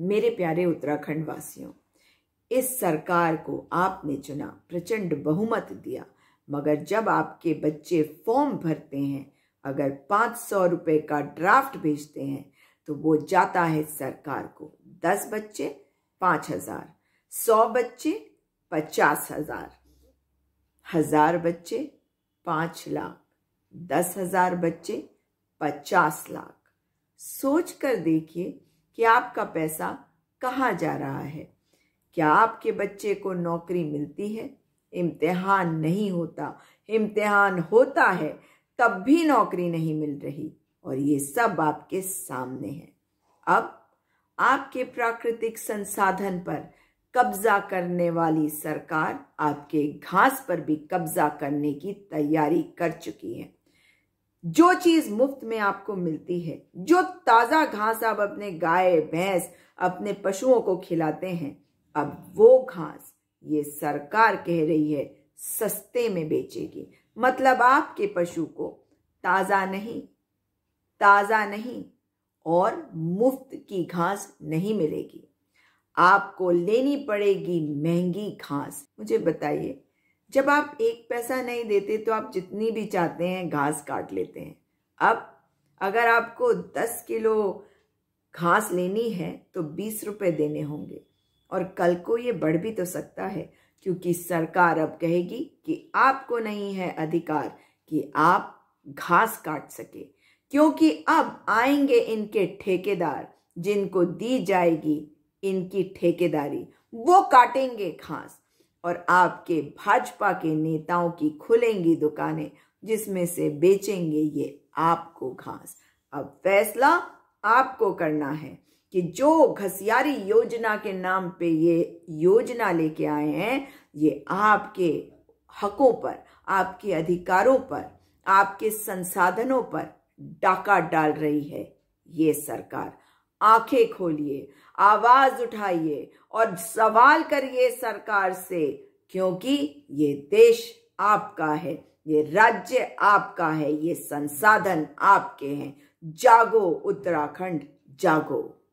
मेरे प्यारे उत्तराखंड वासियों इस सरकार को आपने चुना प्रचंड बहुमत दिया मगर जब आपके बच्चे फॉर्म भरते हैं अगर पाँच सौ रुपये का ड्राफ्ट भेजते हैं तो वो जाता है सरकार को दस बच्चे पाँच हजार सौ बच्चे पचास हजार हजार बच्चे पाँच लाख दस हजार बच्चे पचास लाख सोच कर देखिए कि आपका पैसा कहाँ जा रहा है क्या आपके बच्चे को नौकरी मिलती है इम्तिहान नहीं होता इम्तिहान होता है तब भी नौकरी नहीं मिल रही और ये सब आपके सामने है अब आपके प्राकृतिक संसाधन पर कब्जा करने वाली सरकार आपके घास पर भी कब्जा करने की तैयारी कर चुकी है जो चीज मुफ्त में आपको मिलती है जो ताजा घास आप अपने गाय भैंस अपने पशुओं को खिलाते हैं अब वो घास ये सरकार कह रही है सस्ते में बेचेगी मतलब आपके पशु को ताजा नहीं ताजा नहीं और मुफ्त की घास नहीं मिलेगी आपको लेनी पड़ेगी महंगी घास मुझे बताइए जब आप एक पैसा नहीं देते तो आप जितनी भी चाहते हैं घास काट लेते हैं अब अगर आपको दस किलो घास लेनी है तो बीस रुपए देने होंगे और कल को ये बढ़ भी तो सकता है क्योंकि सरकार अब कहेगी कि आपको नहीं है अधिकार कि आप घास काट सके क्योंकि अब आएंगे इनके ठेकेदार जिनको दी जाएगी इनकी ठेकेदारी वो काटेंगे घास और आपके भाजपा के नेताओं की खुलेंगी दुकानें जिसमें से बेचेंगे ये आपको घास अब फैसला आपको करना है कि जो घसियारी योजना के नाम पे ये योजना लेके आए हैं ये आपके हकों पर आपके अधिकारों पर आपके संसाधनों पर डाका डाल रही है ये सरकार आंखें खोलिए आवाज उठाइए और सवाल करिए सरकार से क्योंकि ये देश आपका है ये राज्य आपका है ये संसाधन आपके हैं जागो उत्तराखंड जागो